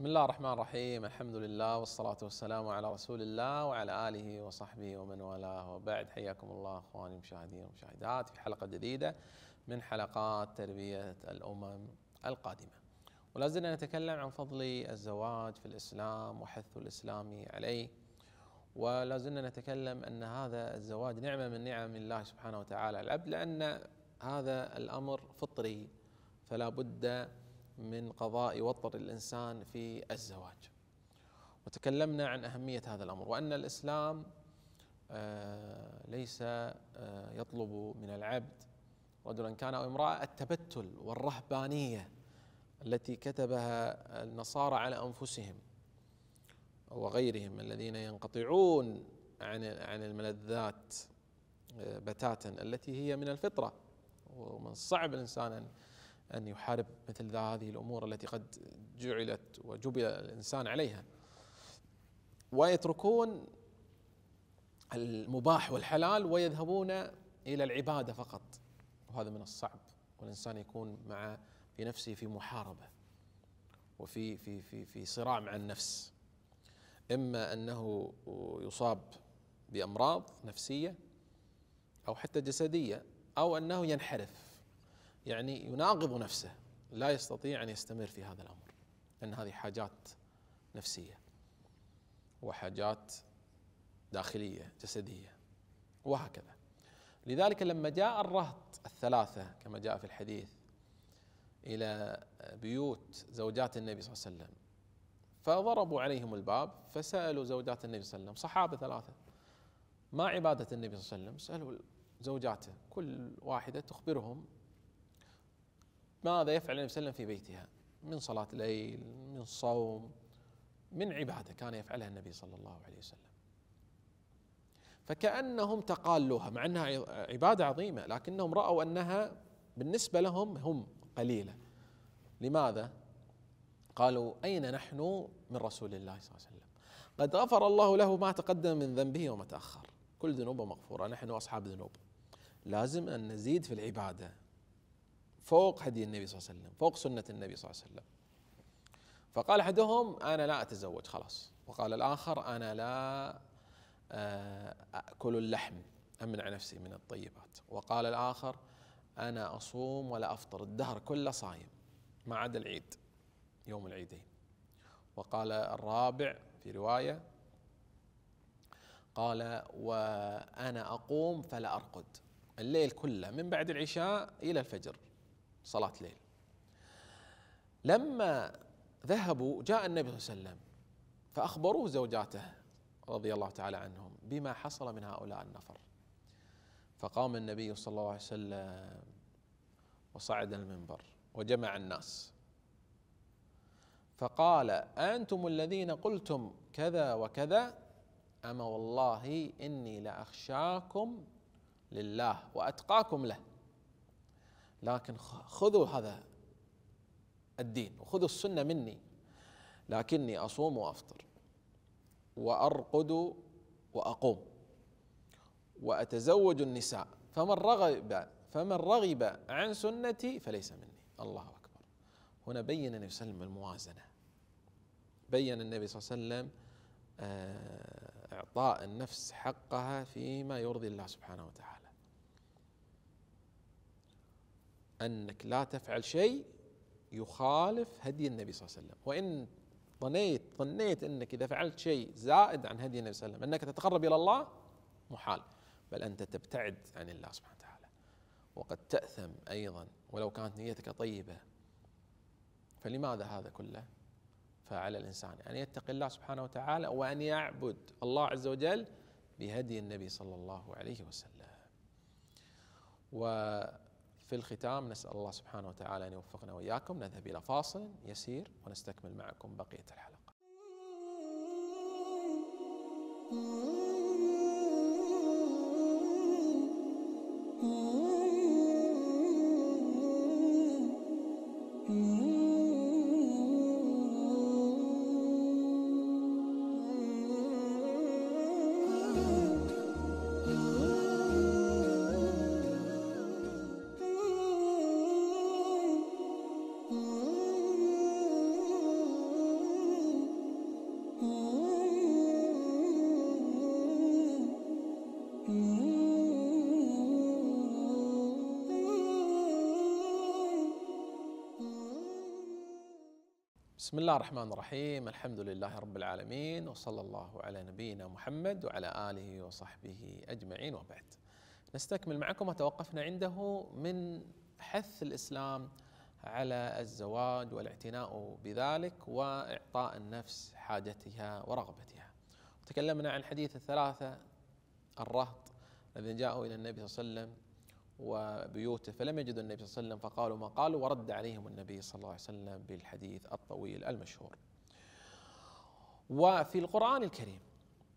بسم الله الرحمن الرحيم الحمد لله والصلاة والسلام على رسول الله وعلى آله وصحبه ومن والاه وبعد حياكم الله أخواني المشاهدين والمشاهدات في حلقة جديدة من حلقات تربية الأمم القادمة ولازلنا نتكلم عن فضل الزواج في الإسلام وحث الإسلام عليه ولازلنا نتكلم أن هذا الزواج نعمة من نعم الله سبحانه وتعالى العبد لأن هذا الأمر فطري فلا بد من قضاء وطر الانسان في الزواج. وتكلمنا عن اهميه هذا الامر وان الاسلام آه، ليس آه، يطلب من العبد رجلا كان او امراه التبتل والرهبانيه التي كتبها النصارى على انفسهم وغيرهم الذين ينقطعون عن عن الملذات آه، بتاتا التي هي من الفطره ومن الصعب الانسان ان أن يحارب مثل هذه الأمور التي قد جعلت وجبل الإنسان عليها ويتركون المباح والحلال ويذهبون إلى العبادة فقط وهذا من الصعب والإنسان يكون مع في نفسه في محاربة وفي في في في صراع مع النفس إما أنه يصاب بأمراض نفسية أو حتى جسدية أو أنه ينحرف يعني يناقض نفسه لا يستطيع ان يستمر في هذا الامر لان هذه حاجات نفسيه وحاجات داخليه جسديه وهكذا لذلك لما جاء الرهط الثلاثه كما جاء في الحديث الى بيوت زوجات النبي صلى الله عليه وسلم فضربوا عليهم الباب فسالوا زوجات النبي صلى الله عليه وسلم صحابه ثلاثه ما عباده النبي صلى الله عليه وسلم سالوا زوجاته كل واحده تخبرهم ماذا يفعل النبي صلى الله عليه وسلم في بيتها من صلاة ليل من صوم من عبادة كان يفعلها النبي صلى الله عليه وسلم فكأنهم تقالوها مع أنها عبادة عظيمة لكنهم رأوا أنها بالنسبة لهم هم قليلة لماذا؟ قالوا أين نحن من رسول الله صلى الله عليه وسلم قد غفر الله له ما تقدم من ذنبه وما تأخر كل ذنوبه مغفورة نحن أصحاب ذنوب لازم أن نزيد في العبادة فوق هدي النبي صلى الله عليه وسلم فوق سنة النبي صلى الله عليه وسلم فقال أحدهم أنا لا أتزوج خلاص وقال الآخر أنا لا آه، أكل اللحم أمنع نفسي من الطيبات وقال الآخر أنا أصوم ولا أفطر الدهر كله صايم ما عدا العيد يوم العيدين وقال الرابع في رواية قال وأنا أقوم فلا أرقد الليل كله من بعد العشاء إلى الفجر صلاة ليل لما ذهبوا جاء النبي صلى الله عليه وسلم فأخبروه زوجاته رضي الله تعالى عنهم بما حصل من هؤلاء النفر فقام النبي صلى الله عليه وسلم وصعد المنبر وجمع الناس فقال أنتم الذين قلتم كذا وكذا أما والله إني لأخشاكم لله وأتقاكم له لكن خذوا هذا الدين وخذوا السنة مني لكني أصوم وأفطر وأرقد وأقوم وأتزوج النساء فمن رغب فمن رغب عن سنتي فليس مني الله أكبر هنا بين النبي صلى الله عليه وسلم الموازنة بين النبي صلى الله عليه وسلم إعطاء النفس حقها فيما يرضي الله سبحانه وتعالى أنك لا تفعل شيء يخالف هدي النبي صلى الله عليه وسلم وإن ظنيت ظنيت أنك إذا فعلت شيء زائد عن هدي النبي صلى الله عليه وسلم أنك تتقرب إلى الله محال بل أنت تبتعد عن الله سبحانه وتعالى وقد تأثم أيضا ولو كانت نيتك طيبة فلماذا هذا كله فعلى الإنسان أن يتقي الله سبحانه وتعالى وأن يعبد الله عز وجل بهدي النبي صلى الله عليه وسلم و في الختام نسأل الله سبحانه وتعالى أن يوفقنا وإياكم نذهب إلى فاصل يسير ونستكمل معكم بقية الحلقة Ooh. Mm-hmm. Mm-hmm. بسم الله الرحمن الرحيم الحمد لله رب العالمين وصلى الله على نبينا محمد وعلى آله وصحبه أجمعين وبعد نستكمل معكم ما توقفنا عنده من حث الإسلام على الزواج والاعتناء بذلك وإعطاء النفس حاجتها ورغبتها تكلمنا عن حديث الثلاثة الرهط الذين جاءوا إلى النبي صلى الله عليه وسلم وبيوته فلم يجدوا النبي صلى الله عليه وسلم فقالوا ما قالوا ورد عليهم النبي صلى الله عليه وسلم بالحديث الطويل المشهور وفي القرآن الكريم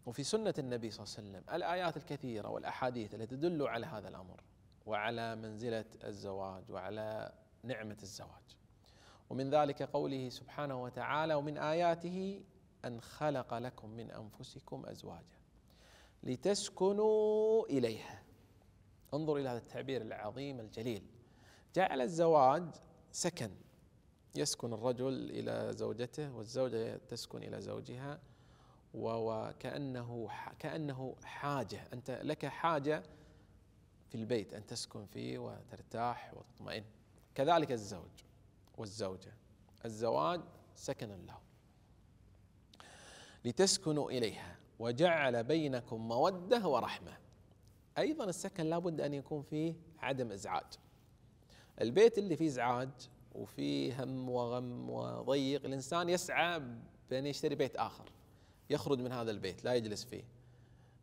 وفي سنة النبي صلى الله عليه وسلم الآيات الكثيرة والأحاديث التي تدل على هذا الأمر وعلى منزلة الزواج وعلى نعمة الزواج ومن ذلك قوله سبحانه وتعالى ومن آياته أن خلق لكم من أنفسكم أزواجا لتسكنوا إليها انظر الى هذا التعبير العظيم الجليل جعل الزواج سكن يسكن الرجل الى زوجته والزوجه تسكن الى زوجها وكانه كانه حاجه انت لك حاجه في البيت ان تسكن فيه وترتاح وتطمئن كذلك الزوج والزوجه الزواج سكن له لتسكنوا اليها وجعل بينكم موده ورحمه ايضا السكن لابد ان يكون فيه عدم ازعاج البيت اللي فيه ازعاج وفيه هم وغم وضيق الانسان يسعى بان يشتري بيت اخر يخرج من هذا البيت لا يجلس فيه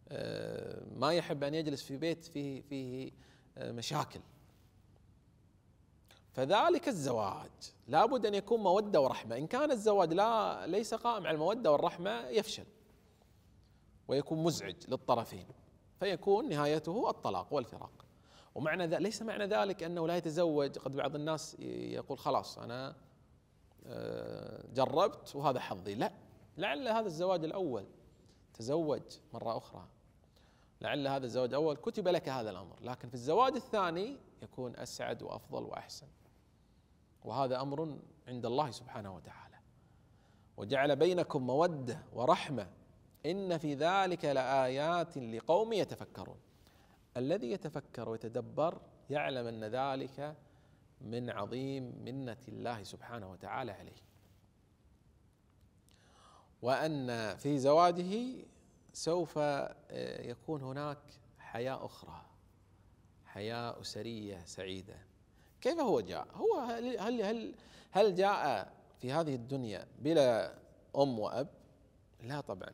آه، ما يحب ان يجلس في بيت فيه فيه آه، مشاكل فذلك الزواج لابد ان يكون موده ورحمه ان كان الزواج لا ليس قائم على الموده والرحمه يفشل ويكون مزعج للطرفين فيكون نهايته الطلاق والفراق ومعنى ذلك ليس معنى ذلك انه لا يتزوج قد بعض الناس يقول خلاص انا آه، جربت وهذا حظي لا لعل هذا الزواج الاول تزوج مره اخرى لعل هذا الزواج الاول كتب لك هذا الامر لكن في الزواج الثاني يكون اسعد وافضل واحسن وهذا امر عند الله سبحانه وتعالى وجعل بينكم موده ورحمه إن في ذلك لآيات لقوم يتفكرون الذي يتفكر ويتدبر يعلم أن ذلك من عظيم منة الله سبحانه وتعالى عليه وأن في زواجه سوف آه، يكون هناك حياة أخرى حياة أسرية سعيدة كيف هو جاء؟ هو هل هل هل, جاء في هذه الدنيا بلا أم وأب؟ لا طبعا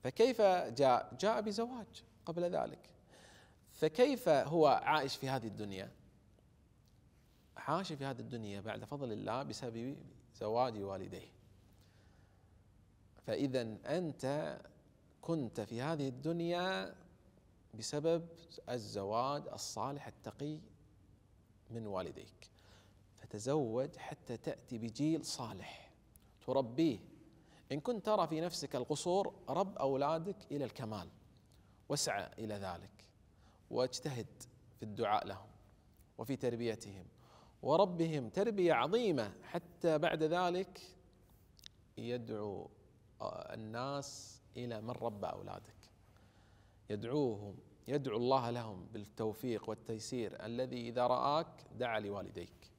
فكيف جاء؟ جاء بزواج قبل ذلك فكيف هو عايش في هذه الدنيا؟ عاش في هذه الدنيا بعد فضل الله بسبب زواج والديه فإذا أنت كنت في هذه الدنيا بسبب الزواج الصالح التقي من والديك فتزوج حتى تأتي بجيل صالح تربيه إن كنت ترى في نفسك القصور رب أولادك إلى الكمال واسعى إلى ذلك واجتهد في الدعاء لهم وفي تربيتهم وربهم تربية عظيمة حتى بعد ذلك يدعو آه، الناس إلى من رب أولادك يدعوهم يدعو الله لهم بالتوفيق والتيسير الذي إذا رآك دعا لوالديك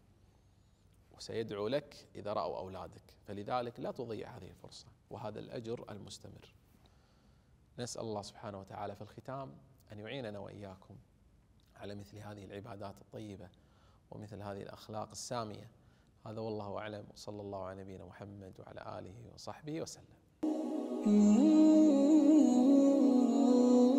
سيدعو لك إذا رأوا أولادك فلذلك لا تضيع هذه الفرصة وهذا الأجر المستمر نسأل الله سبحانه وتعالى في الختام أن يعيننا وإياكم على مثل هذه العبادات الطيبة ومثل هذه الأخلاق السامية هذا والله أعلم وصلى الله على نبينا محمد وعلى آله وصحبه وسلم mm-hmm.